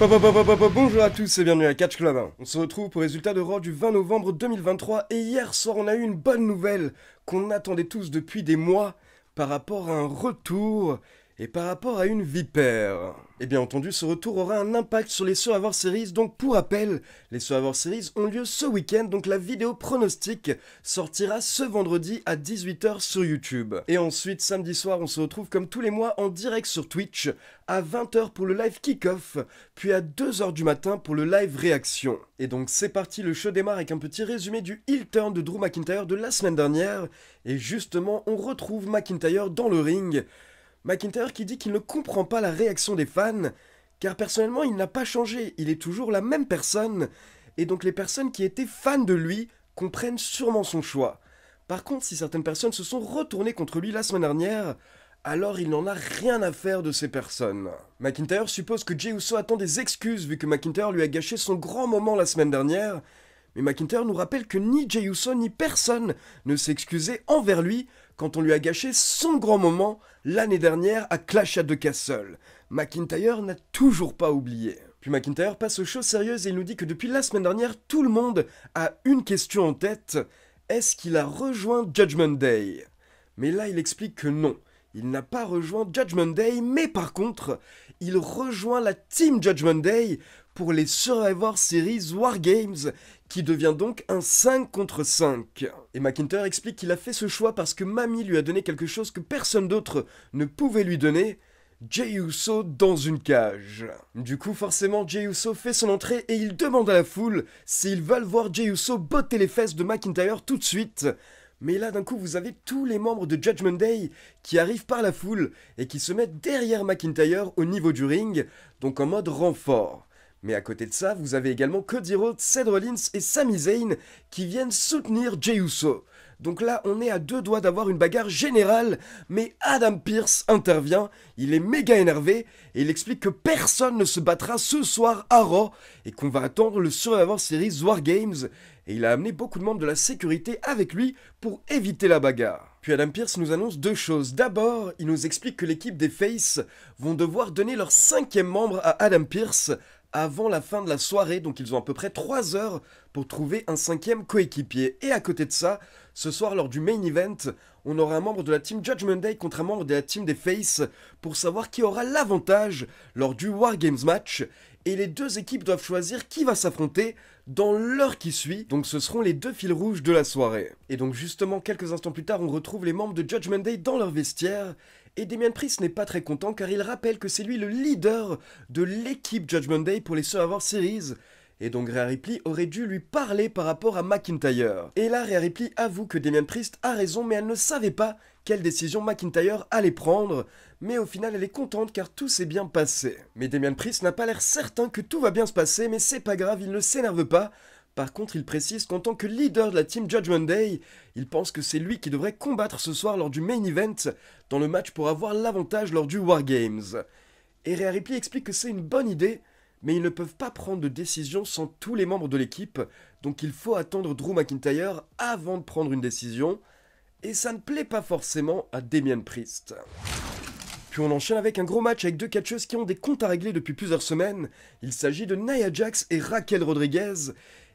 Bonjour à tous et bienvenue à Catch Club. On se retrouve pour les résultats de du 20 novembre 2023 et hier soir on a eu une bonne nouvelle qu'on attendait tous depuis des mois par rapport à un retour et par rapport à une vipère. Et eh bien entendu, ce retour aura un impact sur les Survivor Series. Donc, pour rappel, les Survivor Series ont lieu ce week-end. Donc, la vidéo pronostic sortira ce vendredi à 18h sur YouTube. Et ensuite, samedi soir, on se retrouve comme tous les mois en direct sur Twitch à 20h pour le live kick-off, puis à 2h du matin pour le live réaction. Et donc, c'est parti, le show démarre avec un petit résumé du Hill turn de Drew McIntyre de la semaine dernière. Et justement, on retrouve McIntyre dans le ring McIntyre qui dit qu'il ne comprend pas la réaction des fans, car personnellement il n'a pas changé, il est toujours la même personne, et donc les personnes qui étaient fans de lui comprennent sûrement son choix. Par contre, si certaines personnes se sont retournées contre lui la semaine dernière, alors il n'en a rien à faire de ces personnes. McIntyre suppose que Jey Uso attend des excuses vu que McIntyre lui a gâché son grand moment la semaine dernière, mais McIntyre nous rappelle que ni Jey Uso ni personne ne s'excusait envers lui quand on lui a gâché son grand moment l'année dernière à Clash at the Castle. McIntyre n'a toujours pas oublié. Puis McIntyre passe aux choses sérieuses et il nous dit que depuis la semaine dernière, tout le monde a une question en tête. Est-ce qu'il a rejoint Judgment Day Mais là, il explique que non. Il n'a pas rejoint Judgment Day, mais par contre, il rejoint la Team Judgment Day pour les Survivor Series Wargames qui devient donc un 5 contre 5. Et McIntyre explique qu'il a fait ce choix parce que Mamie lui a donné quelque chose que personne d'autre ne pouvait lui donner, Jey Uso dans une cage. Du coup, forcément, Jey Uso fait son entrée et il demande à la foule s'ils veulent voir Jey Uso botter les fesses de McIntyre tout de suite. Mais là, d'un coup, vous avez tous les membres de Judgment Day qui arrivent par la foule et qui se mettent derrière McIntyre au niveau du ring, donc en mode renfort. Mais à côté de ça, vous avez également Cody Rhodes, Seth Rollins et Sami Zayn qui viennent soutenir Jey Uso. Donc là, on est à deux doigts d'avoir une bagarre générale, mais Adam Pierce intervient, il est méga énervé, et il explique que personne ne se battra ce soir à Raw, et qu'on va attendre le Survivor Series War Games, et il a amené beaucoup de membres de la sécurité avec lui pour éviter la bagarre. Puis Adam Pierce nous annonce deux choses. D'abord, il nous explique que l'équipe des Faces vont devoir donner leur cinquième membre à Adam Pierce avant la fin de la soirée, donc ils ont à peu près 3 heures pour trouver un cinquième coéquipier. Et à côté de ça, ce soir lors du main event, on aura un membre de la team Judgment Day contre un membre de la team des Faces, pour savoir qui aura l'avantage lors du Wargames match et les deux équipes doivent choisir qui va s'affronter dans l'heure qui suit, donc ce seront les deux fils rouges de la soirée. Et donc justement, quelques instants plus tard, on retrouve les membres de Judgment Day dans leur vestiaire, et Damien Priest n'est pas très content car il rappelle que c'est lui le leader de l'équipe Judgment Day pour les Survivor Series, et donc Rhea Ripley aurait dû lui parler par rapport à McIntyre. Et là, Rhea Ripley avoue que Damian Priest a raison, mais elle ne savait pas quelle décision McIntyre allait prendre, mais au final elle est contente car tout s'est bien passé. Mais Damien Priest n'a pas l'air certain que tout va bien se passer, mais c'est pas grave, il ne s'énerve pas. Par contre, il précise qu'en tant que leader de la team Judgment Day, il pense que c'est lui qui devrait combattre ce soir lors du main event, dans le match pour avoir l'avantage lors du War Games. Et Rhea Ripley explique que c'est une bonne idée, mais ils ne peuvent pas prendre de décision sans tous les membres de l'équipe, donc il faut attendre Drew McIntyre avant de prendre une décision, et ça ne plaît pas forcément à Damien Priest. Puis on enchaîne avec un gros match avec deux catcheuses qui ont des comptes à régler depuis plusieurs semaines. Il s'agit de Nia Jax et Raquel Rodriguez,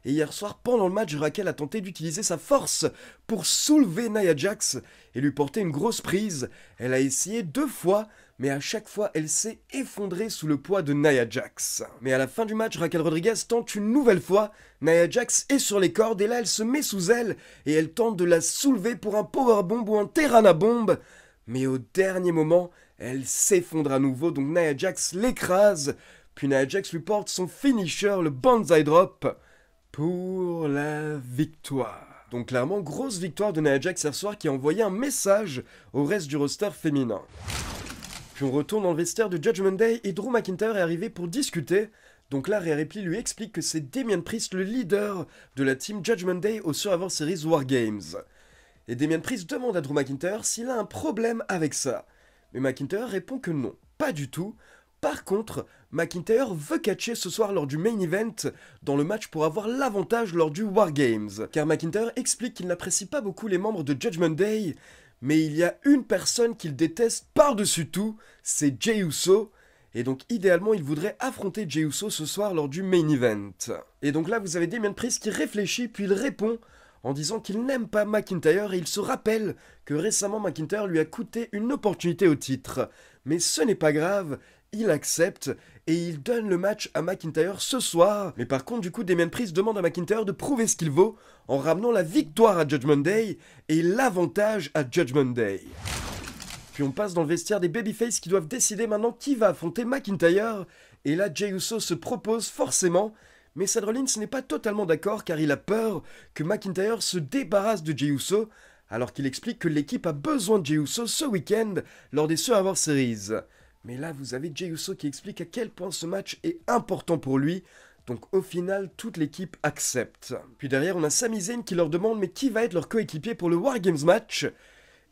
et hier soir, pendant le match, Raquel a tenté d'utiliser sa force pour soulever Nia Jax et lui porter une grosse prise. Elle a essayé deux fois, mais à chaque fois, elle s'est effondrée sous le poids de Nia Jax. Mais à la fin du match, Raquel Rodriguez tente une nouvelle fois. Nia Jax est sur les cordes et là, elle se met sous elle et elle tente de la soulever pour un powerbomb ou un à bombe. Mais au dernier moment, elle s'effondre à nouveau, donc Nia Jax l'écrase. Puis Nia Jax lui porte son finisher, le Banzai Drop pour la victoire. Donc clairement, grosse victoire de Nia Jax hier soir qui a envoyé un message au reste du roster féminin. Puis on retourne dans le vestiaire de Judgment Day et Drew McIntyre est arrivé pour discuter. Donc là, Rhea lui explique que c'est Damien Priest le leader de la team Judgment Day au Survivor Series War Games. Et Damien Priest demande à Drew McIntyre s'il a un problème avec ça. Mais McIntyre répond que non, pas du tout. Par contre, McIntyre veut catcher ce soir lors du main event dans le match pour avoir l'avantage lors du War Games, car McIntyre explique qu'il n'apprécie pas beaucoup les membres de Judgment Day, mais il y a une personne qu'il déteste par-dessus tout, c'est Jey Uso, et donc idéalement il voudrait affronter Jey Uso ce soir lors du main event. Et donc là vous avez Damien Price qui réfléchit puis il répond en disant qu'il n'aime pas McIntyre et il se rappelle que récemment McIntyre lui a coûté une opportunité au titre. Mais ce n'est pas grave, il accepte et il donne le match à McIntyre ce soir. Mais par contre, du coup, Damien Priest demande à McIntyre de prouver ce qu'il vaut en ramenant la victoire à Judgment Day et l'avantage à Judgment Day. Puis on passe dans le vestiaire des Babyface qui doivent décider maintenant qui va affronter McIntyre. Et là, Jey Uso se propose forcément, mais Seth Rollins n'est pas totalement d'accord car il a peur que McIntyre se débarrasse de Jey Uso alors qu'il explique que l'équipe a besoin de Jey Uso ce week-end lors des Survivor Series. Mais là, vous avez Jey Uso qui explique à quel point ce match est important pour lui. Donc au final, toute l'équipe accepte. Puis derrière, on a Sami Zayn qui leur demande mais qui va être leur coéquipier pour le Wargames match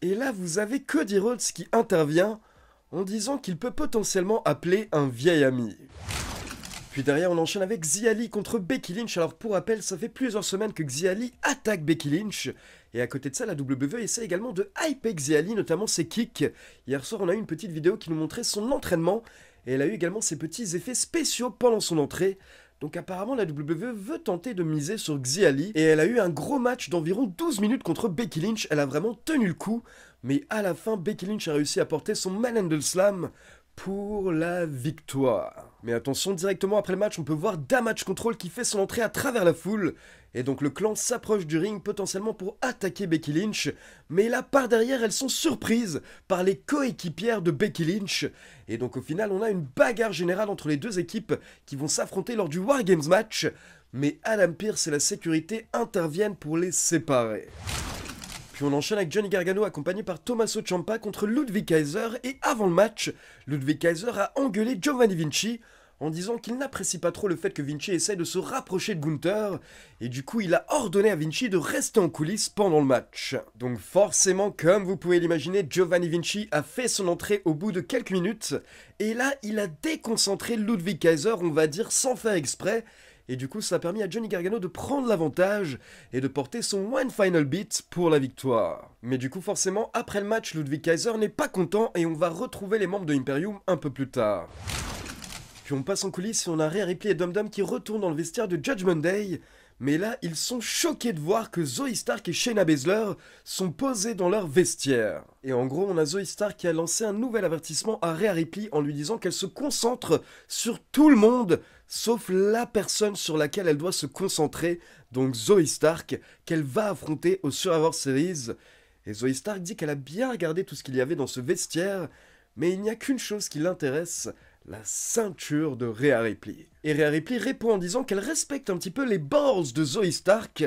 Et là, vous avez Cody Rhodes qui intervient en disant qu'il peut potentiellement appeler un vieil ami. Puis derrière, on enchaîne avec Xiali contre Becky Lynch. Alors pour rappel, ça fait plusieurs semaines que Xiali attaque Becky Lynch et à côté de ça, la WWE essaie également de hyper Xiali, notamment ses kicks. Hier soir, on a eu une petite vidéo qui nous montrait son entraînement et elle a eu également ses petits effets spéciaux pendant son entrée. Donc apparemment la WWE veut tenter de miser sur Xiali et elle a eu un gros match d'environ 12 minutes contre Becky Lynch, elle a vraiment tenu le coup, mais à la fin Becky Lynch a réussi à porter son Manhandle Slam pour la victoire. Mais attention, directement après le match, on peut voir Damage Control qui fait son entrée à travers la foule. Et donc le clan s'approche du ring potentiellement pour attaquer Becky Lynch. Mais là, par derrière, elles sont surprises par les coéquipières de Becky Lynch. Et donc au final, on a une bagarre générale entre les deux équipes qui vont s'affronter lors du War Games match. Mais Adam Pierce et la sécurité interviennent pour les séparer. Puis on enchaîne avec Johnny Gargano accompagné par Tommaso Ciampa contre Ludwig Kaiser et avant le match, Ludwig Kaiser a engueulé Giovanni Vinci en disant qu'il n'apprécie pas trop le fait que Vinci essaye de se rapprocher de Gunther, et du coup il a ordonné à Vinci de rester en coulisses pendant le match. Donc forcément, comme vous pouvez l'imaginer, Giovanni Vinci a fait son entrée au bout de quelques minutes, et là il a déconcentré Ludwig Kaiser, on va dire sans faire exprès, et du coup ça a permis à Johnny Gargano de prendre l'avantage et de porter son one final beat pour la victoire. Mais du coup forcément après le match Ludwig Kaiser n'est pas content et on va retrouver les membres de Imperium un peu plus tard. Puis on passe en coulisses et on a Rhea Ripley et Dum Dum qui retournent dans le vestiaire de Judgment Day mais là, ils sont choqués de voir que Zoe Stark et Shayna Baszler sont posés dans leur vestiaire. Et en gros, on a Zoe Stark qui a lancé un nouvel avertissement à Rhea Ripley en lui disant qu'elle se concentre sur tout le monde, sauf la personne sur laquelle elle doit se concentrer, donc Zoe Stark, qu'elle va affronter au Survivor Series. Et Zoe Stark dit qu'elle a bien regardé tout ce qu'il y avait dans ce vestiaire, mais il n'y a qu'une chose qui l'intéresse, la ceinture de Rhea Ripley. Et Rhea Ripley répond en disant qu'elle respecte un petit peu les bords de Zoe Stark,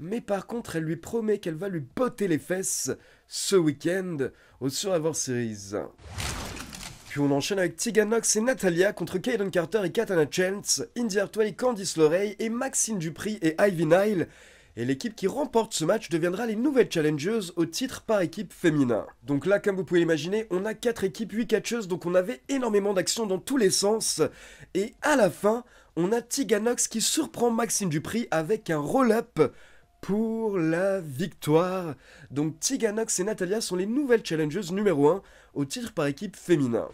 mais par contre elle lui promet qu'elle va lui botter les fesses ce week-end au Survivor Series on enchaîne avec Tegan Nox et Natalia contre Kayden Carter et Katana Chance, India Artway, Candice Lorey et Maxine Dupri et Ivy Nile. Et l'équipe qui remporte ce match deviendra les nouvelles challengeuses au titre par équipe féminin. Donc là, comme vous pouvez l'imaginer, on a 4 équipes, 8 catcheuses, donc on avait énormément d'actions dans tous les sens. Et à la fin, on a Tiganox qui surprend Maxine Dupri avec un roll-up pour la victoire. Donc Tiganox et Natalia sont les nouvelles challengeuses numéro 1 au titre par équipe féminin.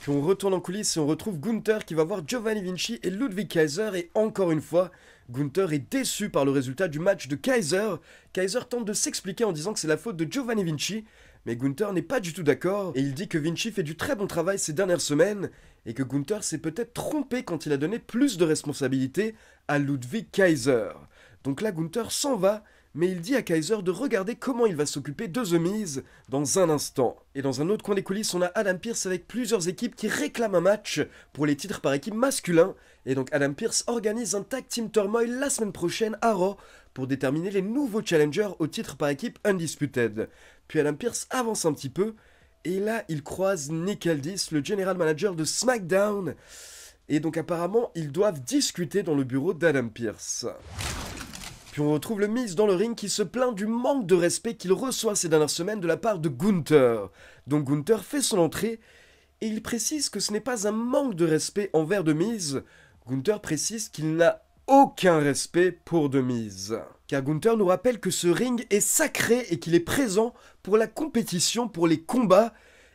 Puis on retourne en coulisses et on retrouve Gunther qui va voir Giovanni Vinci et Ludwig Kaiser et encore une fois, Gunther est déçu par le résultat du match de Kaiser. Kaiser tente de s'expliquer en disant que c'est la faute de Giovanni Vinci, mais Gunther n'est pas du tout d'accord et il dit que Vinci fait du très bon travail ces dernières semaines et que Gunther s'est peut-être trompé quand il a donné plus de responsabilités à Ludwig Kaiser. Donc là, Gunther s'en va, mais il dit à Kaiser de regarder comment il va s'occuper de The Miz dans un instant. Et dans un autre coin des coulisses, on a Adam Pierce avec plusieurs équipes qui réclament un match pour les titres par équipe masculin. Et donc Adam Pierce organise un tag team turmoil la semaine prochaine à Raw pour déterminer les nouveaux challengers au titre par équipe undisputed. Puis Adam Pierce avance un petit peu, et là il croise Nick Aldis, le general manager de SmackDown. Et donc apparemment, ils doivent discuter dans le bureau d'Adam Pierce. Puis on retrouve le Miz dans le ring qui se plaint du manque de respect qu'il reçoit ces dernières semaines de la part de Gunther. Donc Gunther fait son entrée et il précise que ce n'est pas un manque de respect envers de Miz. Gunther précise qu'il n'a aucun respect pour de Miz. Car Gunther nous rappelle que ce ring est sacré et qu'il est présent pour la compétition, pour les combats,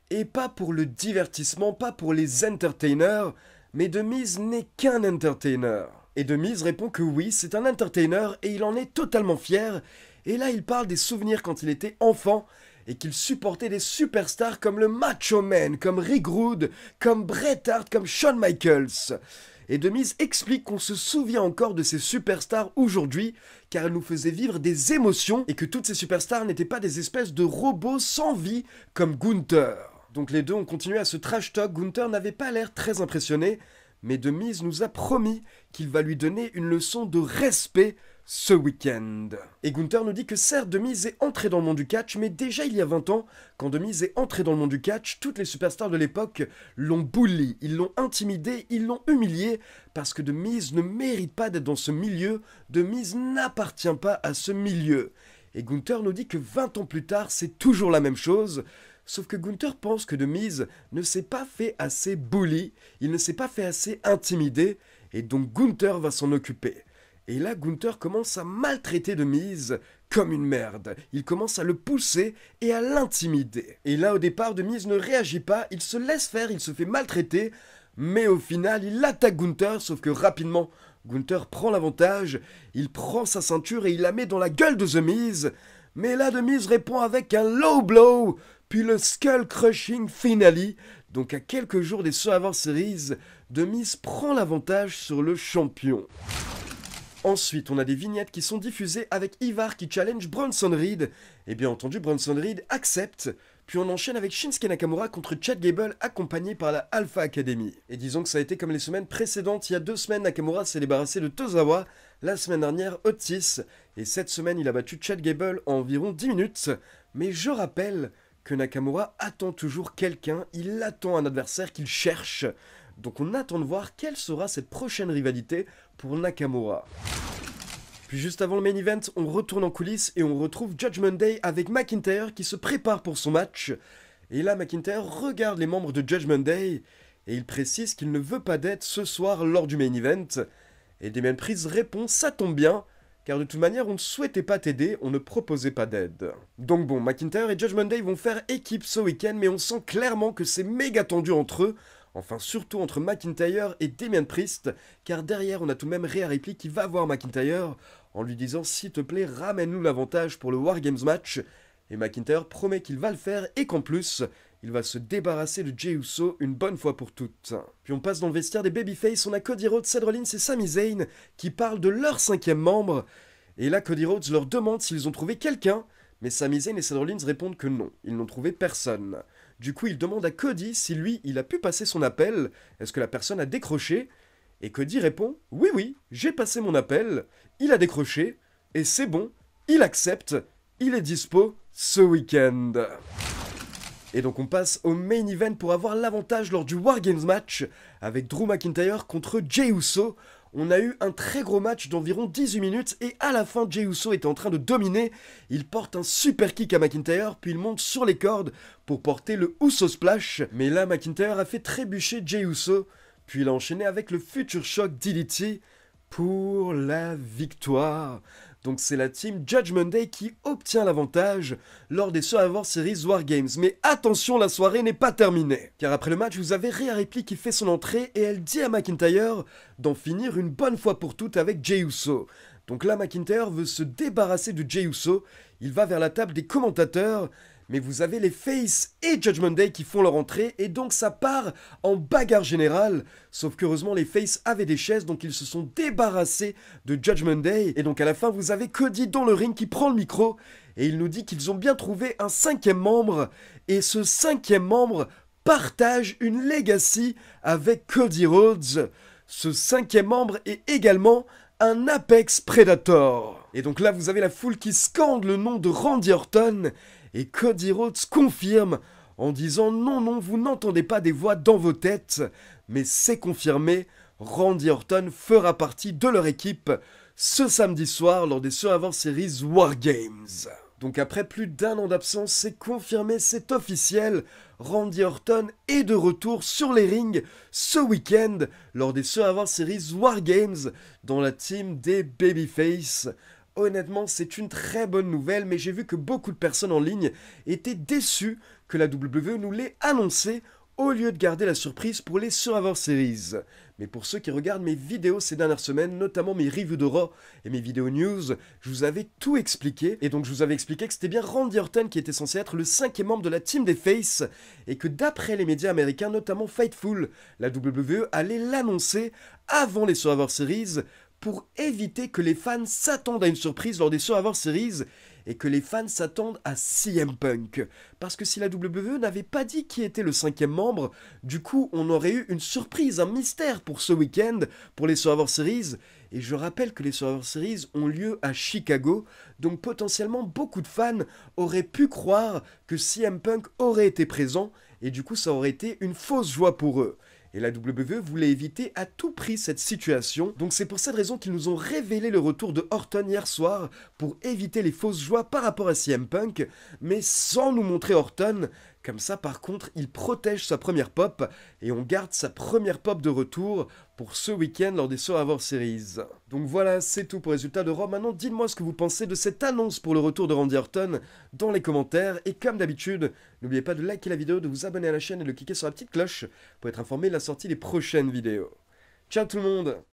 et pas pour le divertissement, pas pour les entertainers, mais de Miz n'est qu'un entertainer. Et Demise répond que oui, c'est un entertainer et il en est totalement fier. Et là, il parle des souvenirs quand il était enfant et qu'il supportait des superstars comme le Macho Man, comme Rick Rude, comme Bret Hart, comme Shawn Michaels. Et Demise explique qu'on se souvient encore de ces superstars aujourd'hui, car elles nous faisaient vivre des émotions et que toutes ces superstars n'étaient pas des espèces de robots sans vie comme Gunther. Donc les deux ont continué à se trash talk, Gunther n'avait pas l'air très impressionné, mais Demise nous a promis qu'il va lui donner une leçon de respect ce week-end. Et Gunther nous dit que certes, Demise est entré dans le monde du catch, mais déjà il y a 20 ans, quand Demise est entré dans le monde du catch, toutes les superstars de l'époque l'ont bully, ils l'ont intimidé, ils l'ont humilié, parce que Demise ne mérite pas d'être dans ce milieu, Demise n'appartient pas à ce milieu. Et Gunther nous dit que 20 ans plus tard, c'est toujours la même chose. Sauf que Gunther pense que Demise ne s'est pas fait assez bully, il ne s'est pas fait assez intimider, et donc Gunther va s'en occuper. Et là, Gunther commence à maltraiter Demise comme une merde. Il commence à le pousser et à l'intimider. Et là, au départ, de ne réagit pas, il se laisse faire, il se fait maltraiter, mais au final, il attaque Gunther, sauf que rapidement, Gunther prend l'avantage, il prend sa ceinture et il la met dans la gueule de The Miz. Mais là, Demise répond avec un low blow puis le Skull Crushing Finale, donc à quelques jours des Survivor Series, Demise prend l'avantage sur le champion. Ensuite, on a des vignettes qui sont diffusées avec Ivar qui challenge Bronson Reed, et bien entendu Bronson Reed accepte, puis on enchaîne avec Shinsuke Nakamura contre Chad Gable accompagné par la Alpha Academy. Et disons que ça a été comme les semaines précédentes, il y a deux semaines Nakamura s'est débarrassé de Tozawa, la semaine dernière Otis, et cette semaine il a battu Chad Gable en environ 10 minutes, mais je rappelle que Nakamura attend toujours quelqu'un, il attend un adversaire qu'il cherche. Donc on attend de voir quelle sera cette prochaine rivalité pour Nakamura. Puis juste avant le main event, on retourne en coulisses et on retrouve Judgment Day avec McIntyre qui se prépare pour son match. Et là, McIntyre regarde les membres de Judgment Day et il précise qu'il ne veut pas d'être ce soir lors du main event. Et Damien Priest répond Ça tombe bien, car de toute manière on ne souhaitait pas t'aider, on ne proposait pas d'aide. Donc bon, McIntyre et Judge Day vont faire équipe ce week-end, mais on sent clairement que c'est méga tendu entre eux, enfin surtout entre McIntyre et Damien Priest, car derrière on a tout de même Rhea Ripley qui va voir McIntyre en lui disant s'il te plaît ramène-nous l'avantage pour le Wargames match, et McIntyre promet qu'il va le faire et qu'en plus, il va se débarrasser de Jey Uso une bonne fois pour toutes. Puis on passe dans le vestiaire des Babyface, on a Cody Rhodes, Cedro et Sami Zayn qui parlent de leur cinquième membre. Et là, Cody Rhodes leur demande s'ils ont trouvé quelqu'un, mais Sami Zayn et Cedro répondent que non, ils n'ont trouvé personne. Du coup, ils demandent à Cody si lui, il a pu passer son appel, est-ce que la personne a décroché Et Cody répond Oui, oui, j'ai passé mon appel, il a décroché, et c'est bon, il accepte, il est dispo ce week-end. Et donc on passe au main event pour avoir l'avantage lors du Wargames match avec Drew McIntyre contre Jey Uso. On a eu un très gros match d'environ 18 minutes et à la fin Jey Uso était en train de dominer. Il porte un super kick à McIntyre puis il monte sur les cordes pour porter le Uso Splash. Mais là McIntyre a fait trébucher Jey Uso puis il a enchaîné avec le Future Shock DDT pour la victoire. Donc c'est la team Judge Day qui obtient l'avantage lors des Survivor Series War Games. Mais attention, la soirée n'est pas terminée. Car après le match, vous avez Rhea Ripley qui fait son entrée et elle dit à McIntyre d'en finir une bonne fois pour toutes avec Jey Uso. Donc là, McIntyre veut se débarrasser de Jey Uso. Il va vers la table des commentateurs mais vous avez les Face et Judgment Day qui font leur entrée, et donc ça part en bagarre générale. Sauf qu'heureusement, les Face avaient des chaises, donc ils se sont débarrassés de Judgment Day. Et donc à la fin, vous avez Cody dans le ring qui prend le micro, et il nous dit qu'ils ont bien trouvé un cinquième membre, et ce cinquième membre partage une legacy avec Cody Rhodes. Ce cinquième membre est également un Apex Predator. Et donc là, vous avez la foule qui scande le nom de Randy Orton, et Cody Rhodes confirme en disant non, non, vous n'entendez pas des voix dans vos têtes, mais c'est confirmé, Randy Orton fera partie de leur équipe ce samedi soir lors des Survivor Series War Games. Donc après plus d'un an d'absence, c'est confirmé, c'est officiel, Randy Orton est de retour sur les rings ce week-end lors des Survivor Series War Games dans la team des Babyface honnêtement, c'est une très bonne nouvelle, mais j'ai vu que beaucoup de personnes en ligne étaient déçues que la WWE nous l'ait annoncé au lieu de garder la surprise pour les Survivor Series. Mais pour ceux qui regardent mes vidéos ces dernières semaines, notamment mes reviews de et mes vidéos news, je vous avais tout expliqué, et donc je vous avais expliqué que c'était bien Randy Orton qui était censé être le cinquième membre de la Team des Faces, et que d'après les médias américains, notamment Fightful, la WWE allait l'annoncer avant les Survivor Series pour éviter que les fans s'attendent à une surprise lors des Survivor Series et que les fans s'attendent à CM Punk. Parce que si la WWE n'avait pas dit qui était le cinquième membre, du coup on aurait eu une surprise, un mystère pour ce week-end, pour les Survivor Series. Et je rappelle que les Survivor Series ont lieu à Chicago, donc potentiellement beaucoup de fans auraient pu croire que CM Punk aurait été présent, et du coup ça aurait été une fausse joie pour eux. Et la WWE voulait éviter à tout prix cette situation, donc c'est pour cette raison qu'ils nous ont révélé le retour de Orton hier soir pour éviter les fausses joies par rapport à CM Punk, mais sans nous montrer Orton, comme ça, par contre, il protège sa première pop et on garde sa première pop de retour pour ce week-end lors des Survivor Series. Donc voilà, c'est tout pour les résultats de Rome. Maintenant, dites-moi ce que vous pensez de cette annonce pour le retour de Randy Orton dans les commentaires. Et comme d'habitude, n'oubliez pas de liker la vidéo, de vous abonner à la chaîne et de cliquer sur la petite cloche pour être informé de la sortie des prochaines vidéos. Ciao tout le monde